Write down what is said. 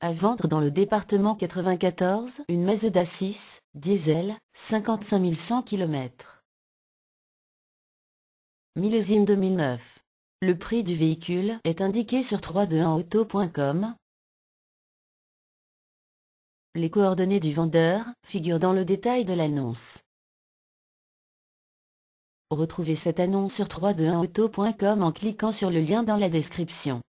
À vendre dans le département 94 une Mazda 6, diesel, 55 100 km. Millésime 2009. Le prix du véhicule est indiqué sur 321auto.com. Les coordonnées du vendeur figurent dans le détail de l'annonce. Retrouvez cette annonce sur 321auto.com en cliquant sur le lien dans la description.